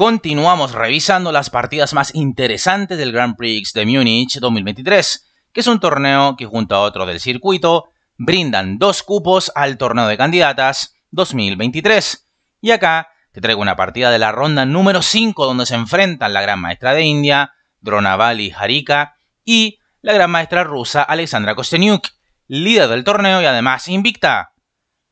Continuamos revisando las partidas más interesantes del Grand Prix de Múnich 2023, que es un torneo que junto a otro del circuito brindan dos cupos al torneo de candidatas 2023. Y acá te traigo una partida de la ronda número 5 donde se enfrentan la gran maestra de India, Dronavali Harika, y la gran maestra rusa Alexandra Kosteniuk líder del torneo y además invicta.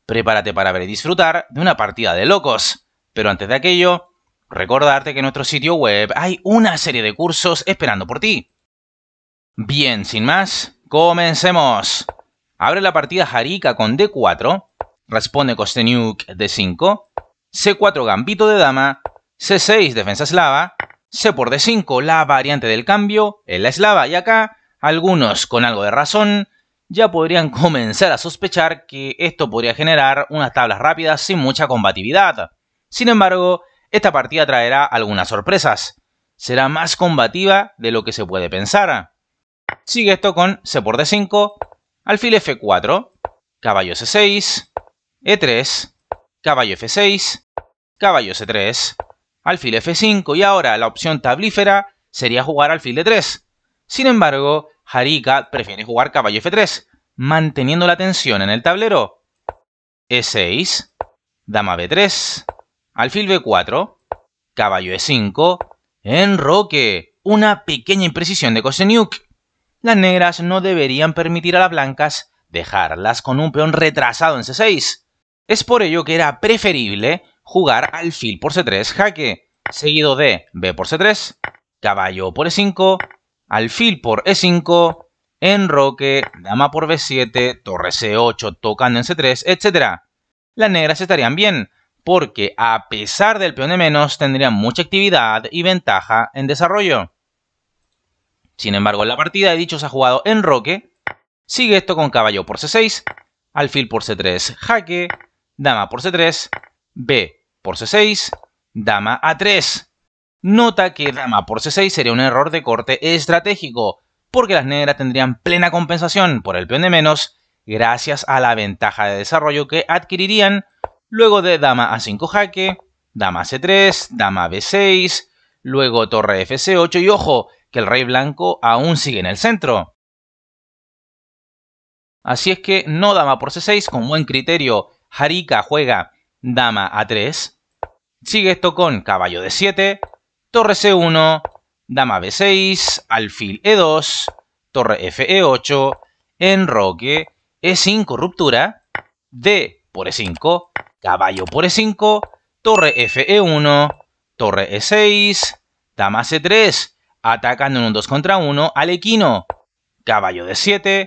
Prepárate para ver y disfrutar de una partida de locos. Pero antes de aquello, Recordarte que en nuestro sitio web hay una serie de cursos esperando por ti. Bien, sin más, comencemos. Abre la partida Jarica con D4, responde Kosteniuk D5, C4 Gambito de Dama, C6 Defensa Eslava, C por D5 la variante del cambio en la eslava y acá algunos con algo de razón ya podrían comenzar a sospechar que esto podría generar unas tablas rápidas sin mucha combatividad. Sin embargo, esta partida traerá algunas sorpresas. Será más combativa de lo que se puede pensar. Sigue esto con C por D5, alfil F4, caballo C6, E3, caballo F6, caballo C3, alfil F5 y ahora la opción tablífera sería jugar alfil D3. Sin embargo, Harika prefiere jugar caballo F3, manteniendo la tensión en el tablero. E6, dama B3, Alfil B4, caballo E5, enroque, una pequeña imprecisión de Koseniuk. Las negras no deberían permitir a las blancas dejarlas con un peón retrasado en C6. Es por ello que era preferible jugar alfil por C3 jaque, seguido de B por C3, caballo por E5, alfil por E5, enroque, dama por B7, torre C8 tocando en C3, etc. Las negras estarían bien, porque a pesar del peón de menos tendría mucha actividad y ventaja en desarrollo. Sin embargo, en la partida de se ha jugado en roque, sigue esto con caballo por c6, alfil por c3, jaque, dama por c3, b por c6, dama a3. Nota que dama por c6 sería un error de corte estratégico, porque las negras tendrían plena compensación por el peón de menos gracias a la ventaja de desarrollo que adquirirían Luego de dama a5 jaque, dama c3, dama b6, luego torre fc8 y ojo, que el rey blanco aún sigue en el centro. Así es que no dama por c6 con buen criterio. Harika juega dama a3. Sigue esto con caballo d7, torre c1, dama b6, alfil e2, torre fe8, enroque, e5 ruptura, d por e5, caballo por e5, torre fe1, torre e6, dama c3, atacando en un 2 contra 1 al equino, caballo d7,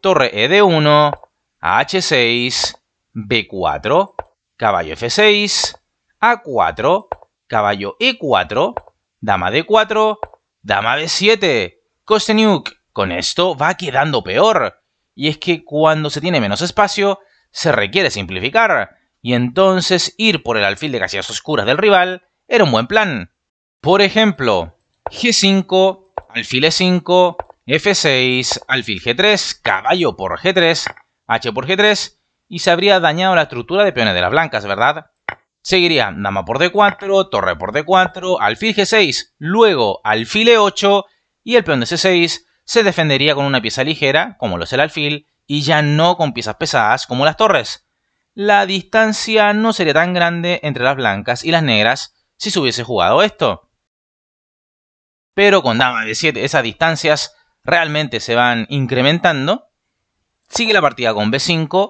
torre e d1, h6, b4, caballo f6, a4, caballo e4, dama d4, dama b7, Kosteniuk. Con esto va quedando peor. Y es que cuando se tiene menos espacio, se requiere simplificar y entonces ir por el alfil de casillas oscuras del rival era un buen plan. Por ejemplo, G5, alfil E5, F6, alfil G3, caballo por G3, H por G3, y se habría dañado la estructura de peones de las blancas, ¿verdad? Seguiría dama por D4, torre por D4, alfil G6, luego alfil E8 y el peón de C6 se defendería con una pieza ligera, como lo es el alfil, y ya no con piezas pesadas como las torres la distancia no sería tan grande entre las blancas y las negras si se hubiese jugado esto. Pero con dama de 7 esas distancias realmente se van incrementando. Sigue la partida con b5,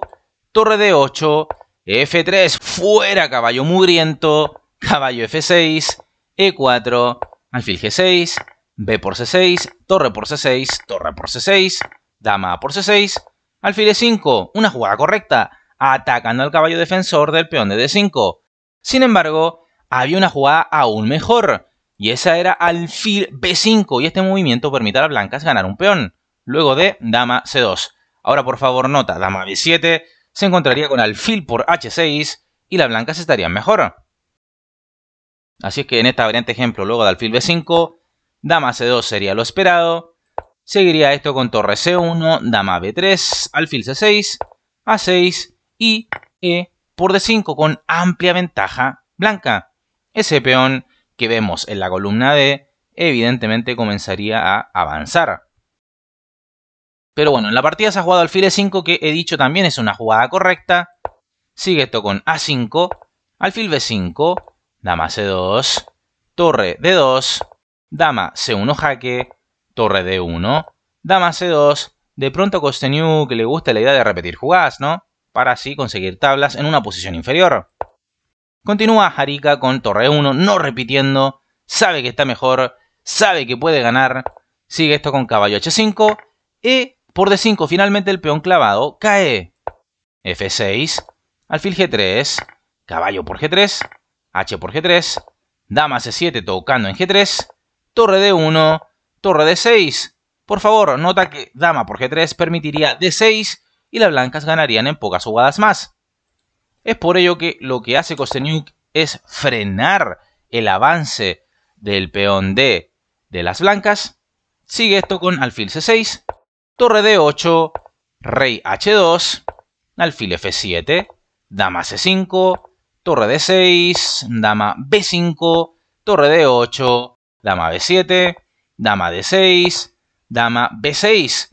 torre d8, f3, fuera caballo mugriento, caballo f6, e4, alfil g6, b por c6, torre por c6, torre por c6, dama por c6, alfil e5, una jugada correcta atacando al caballo defensor del peón de D5. Sin embargo, había una jugada aún mejor, y esa era alfil B5, y este movimiento permite a las blancas ganar un peón, luego de dama C2. Ahora por favor nota, dama B7 se encontraría con alfil por H6 y las blancas estarían mejor. Así es que en esta variante ejemplo, luego de alfil B5, dama C2 sería lo esperado, seguiría esto con torre C1, dama B3, alfil C6, A6 y E por D5 con amplia ventaja blanca. Ese peón que vemos en la columna D evidentemente comenzaría a avanzar. Pero bueno, en la partida se ha jugado alfil E5 que he dicho también es una jugada correcta. Sigue esto con A5, alfil B5, dama C2, torre D2, dama C1 jaque, torre D1, dama C2. De pronto a que le gusta la idea de repetir jugadas, ¿no? para así conseguir tablas en una posición inferior. Continúa Harika con torre 1, no repitiendo, sabe que está mejor, sabe que puede ganar, sigue esto con caballo h5, y por d5 finalmente el peón clavado cae. f6, alfil g3, caballo por g3, h por g3, dama c7 tocando en g3, torre d1, torre d6. Por favor, nota que dama por g3 permitiría d6 y las blancas ganarían en pocas jugadas más. Es por ello que lo que hace Kosteniuk es frenar el avance del peón D de las blancas. Sigue esto con alfil C6, torre D8, rey H2, alfil F7, dama C5, torre D6, dama B5, torre D8, dama B7, dama D6, dama B6.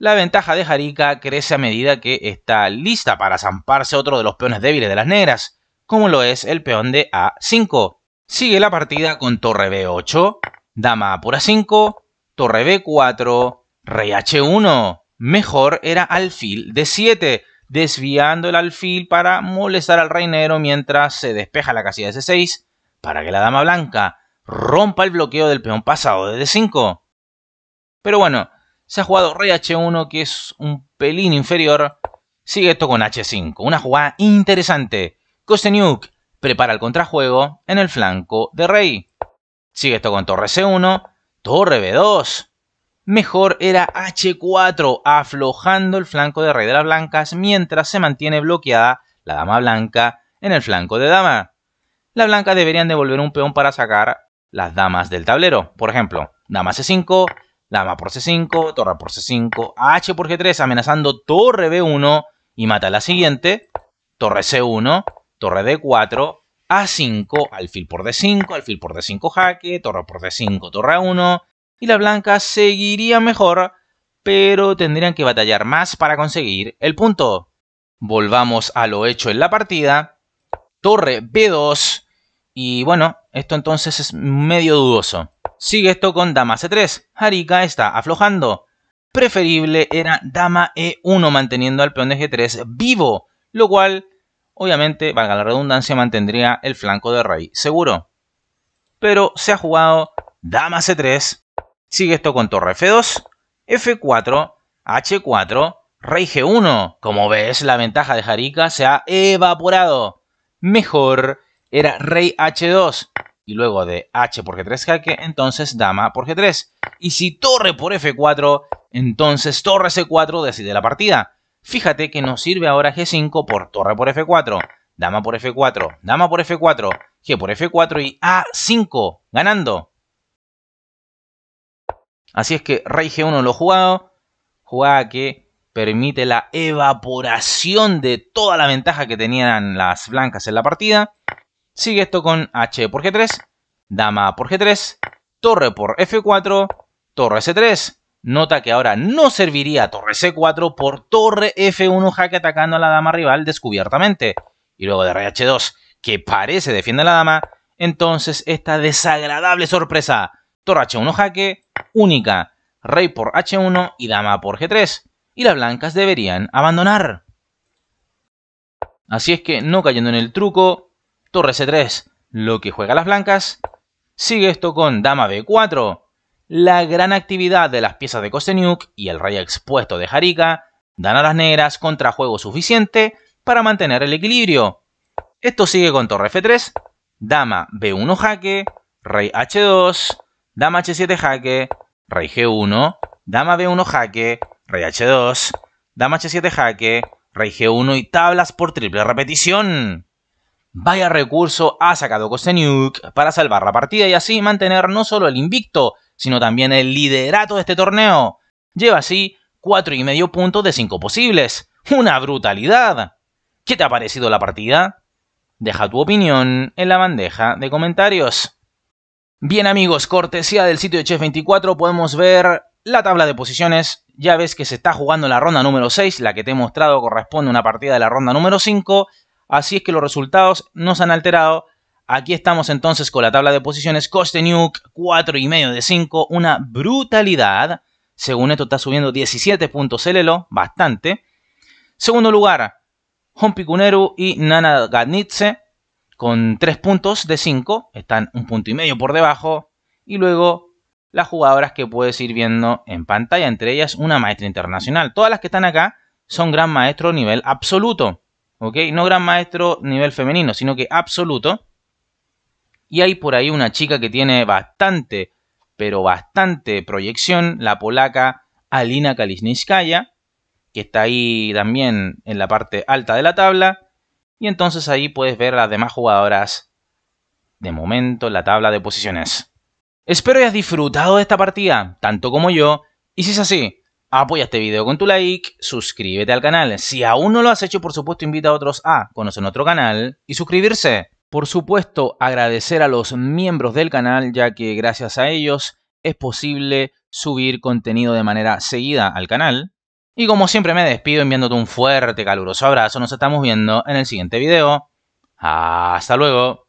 La ventaja de Jarica crece a medida que está lista para zamparse otro de los peones débiles de las negras, como lo es el peón de A5. Sigue la partida con torre B8, dama a por A5, torre B4, rey H1. Mejor era alfil D7, desviando el alfil para molestar al rey negro mientras se despeja la casilla de C6 para que la dama blanca rompa el bloqueo del peón pasado de D5. Pero bueno, se ha jugado rey H1, que es un pelín inferior. Sigue esto con H5, una jugada interesante. Kosteniuk prepara el contrajuego en el flanco de rey. Sigue esto con torre C1, torre B2. Mejor era H4, aflojando el flanco de rey de las blancas mientras se mantiene bloqueada la dama blanca en el flanco de dama. Las blancas deberían devolver un peón para sacar las damas del tablero. Por ejemplo, dama C5, Lama por C5, torre por C5, H por G3, amenazando torre B1 y mata la siguiente. Torre C1, torre D4, A5, alfil por D5, alfil por D5 jaque, torre por D5, torre A1. Y la blanca seguiría mejor, pero tendrían que batallar más para conseguir el punto. Volvamos a lo hecho en la partida. Torre B2. Y bueno, esto entonces es medio dudoso. Sigue esto con dama c3. Harika está aflojando. Preferible era dama e1 manteniendo al peón de g3 vivo, lo cual, obviamente, valga la redundancia, mantendría el flanco de rey seguro. Pero se ha jugado dama c3. Sigue esto con torre f2, f4, h4, rey g1. Como ves, la ventaja de Harika se ha evaporado. Mejor era rey h2 y luego de h por g3 jaque, entonces dama por g3. Y si torre por f4, entonces torre c4 decide la partida. Fíjate que nos sirve ahora g5 por torre por f4, dama por f4, dama por f4, g por f4 y a5, ganando. Así es que rey g1 lo jugado, jugada que permite la evaporación de toda la ventaja que tenían las blancas en la partida. Sigue esto con h por g3, dama por g3, torre por f4, torre c3. Nota que ahora no serviría torre c4 por torre f1 jaque atacando a la dama rival descubiertamente. Y luego de rey h2, que parece defiende a la dama, entonces esta desagradable sorpresa. Torre h1 jaque, única, rey por h1 y dama por g3. Y las blancas deberían abandonar. Así es que no cayendo en el truco, torre c3, lo que juega las blancas. Sigue esto con dama b4, la gran actividad de las piezas de Kostenyuk y el rey expuesto de Jarika dan a las negras contrajuego suficiente para mantener el equilibrio. Esto sigue con torre f3, dama b1 jaque, rey h2, dama h7 jaque, rey g1, dama b1 jaque, rey h2, dama h7 jaque, rey g1 y tablas por triple repetición. Vaya recurso ha sacado Kosenyuk para salvar la partida y así mantener no solo el invicto, sino también el liderato de este torneo. Lleva así 4,5 puntos de 5 posibles. ¡Una brutalidad! ¿Qué te ha parecido la partida? Deja tu opinión en la bandeja de comentarios. Bien amigos, cortesía del sitio de Chef 24 podemos ver la tabla de posiciones. Ya ves que se está jugando la ronda número 6, la que te he mostrado corresponde a una partida de la ronda número 5. Así es que los resultados nos han alterado. Aquí estamos entonces con la tabla de posiciones. y 4,5 de 5. Una brutalidad. Según esto está subiendo 17 puntos Celelo, bastante. Segundo lugar, Hompikuneru y Nana Gadnitze con 3 puntos de 5. Están un punto y medio por debajo. Y luego las jugadoras que puedes ir viendo en pantalla, entre ellas una maestra internacional. Todas las que están acá son gran maestro nivel absoluto. ¿ok? No gran maestro nivel femenino, sino que absoluto. Y hay por ahí una chica que tiene bastante, pero bastante proyección, la polaca Alina Kalisnitskaya, que está ahí también en la parte alta de la tabla. Y entonces ahí puedes ver a las demás jugadoras de momento en la tabla de posiciones. Espero hayas disfrutado de esta partida, tanto como yo, y si es así, Apoya este video con tu like, suscríbete al canal. Si aún no lo has hecho, por supuesto, invita a otros a conocer nuestro canal y suscribirse. Por supuesto, agradecer a los miembros del canal, ya que gracias a ellos es posible subir contenido de manera seguida al canal. Y como siempre me despido enviándote un fuerte, caluroso abrazo. Nos estamos viendo en el siguiente video. Hasta luego.